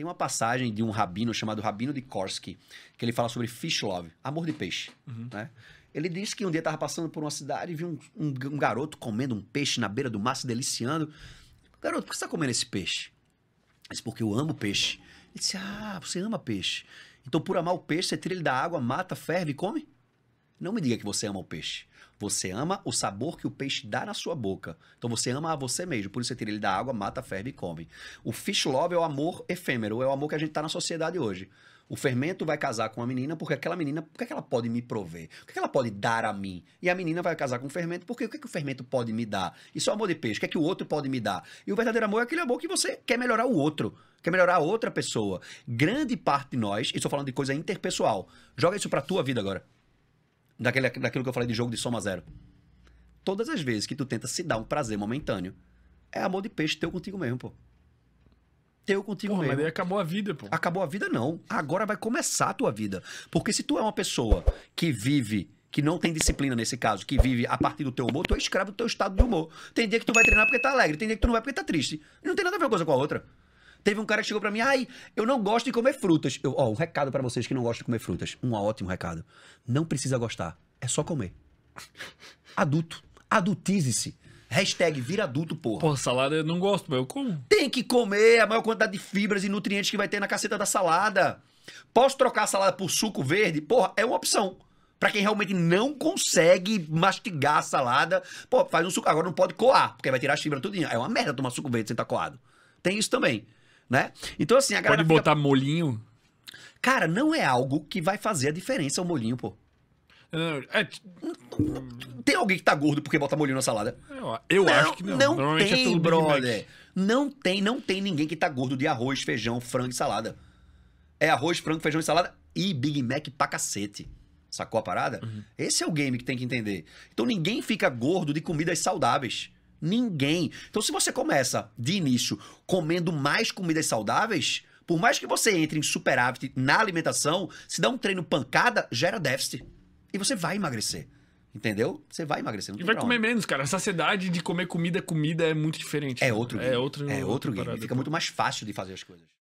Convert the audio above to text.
Tem uma passagem de um rabino chamado Rabino de Korsky, que ele fala sobre fish love, amor de peixe. Uhum. Né? Ele disse que um dia estava passando por uma cidade e viu um, um, um, garoto comendo um peixe na beira do mar, se deliciando. Garoto, por que você está comendo esse peixe? Ele disse, porque eu amo peixe. Ele disse, ah, você ama peixe. Então, por amar o peixe, você tira ele da água, mata, ferve e come? Não me diga que você ama o peixe. Você ama o sabor que o peixe dá na sua boca. Então você ama a você mesmo. Por isso você tira ele da água, mata, ferve e come. O fish love é o amor efêmero, é o amor que a gente está na sociedade hoje. O fermento vai casar com a menina porque aquela menina, o que, é que ela pode me prover? O que, é que ela pode dar a mim? E a menina vai casar com o fermento porque o que, é que o fermento pode me dar? Isso é o amor de peixe. O que é que o outro pode me dar? E o verdadeiro amor é aquele amor que você quer melhorar o outro, quer melhorar a outra pessoa. Grande parte de nós, e estou falando de coisa interpessoal, joga isso pra tua vida agora daquele, daquilo que eu falei de jogo de soma zero. Todas as vezes que tu tenta se dar um prazer momentâneo, é amor de peixe teu contigo mesmo, pô. Teu contigo Porra, mesmo. Mas aí acabou a vida, pô. Acabou a vida, não. Agora vai começar a tua vida. Porque se tu é uma pessoa que vive que não tem disciplina nesse caso, que vive a partir do teu humor, tu é escravo do teu estado de humor. Tem dia que tu vai treinar porque tá alegre, tem dia que tu não vai porque tá triste. Não tem nada a ver uma coisa com a outra. Teve um cara que chegou para mim, ai, eu não gosto de comer frutas. Eu, ó, um recado para vocês que não gostam de comer frutas. Um ótimo recado. Não precisa gostar. É só comer. Adulto. Adultize-se. Hashtag vira adulto, porra. Pô, salada eu não gosto, mas eu como. Tem que comer a maior quantidade de fibras e nutrientes que vai ter na caceta da salada. Posso trocar a salada por suco verde? Porra, é uma opção. Pra quem realmente não consegue mastigar a salada, pô, faz um suco. Agora não pode coar, porque vai tirar a fibra tudinho. É uma merda tomar suco verde sem estar tá coado. Tem isso também né? Então, assim, a galera. Pode botar fica... molinho? Cara, não é algo que vai fazer a diferença o molinho, pô. Ah, é tem alguém que tá gordo porque bota molinho na salada? Eu, eu não, acho que não. Não é tem, é brother. Não tem, não tem ninguém que tá gordo de arroz, feijão, frango e salada. É arroz, frango, feijão e salada e Big Mac pra cacete. Sacou a parada? Uhum. Esse é o game que tem que entender. Então ninguém fica gordo de comidas saudáveis. Ninguém. Então, se você começa de início comendo mais comidas saudáveis, por mais que você entre em superávit na alimentação, se dá um treino pancada, gera déficit. E você vai emagrecer. Entendeu? Você vai emagrecer. e vai comer onde. menos, cara. A saciedade de comer comida, comida é muito diferente. É outro game. É né? outro, é outro game. É fica muito mais fácil de fazer as coisas.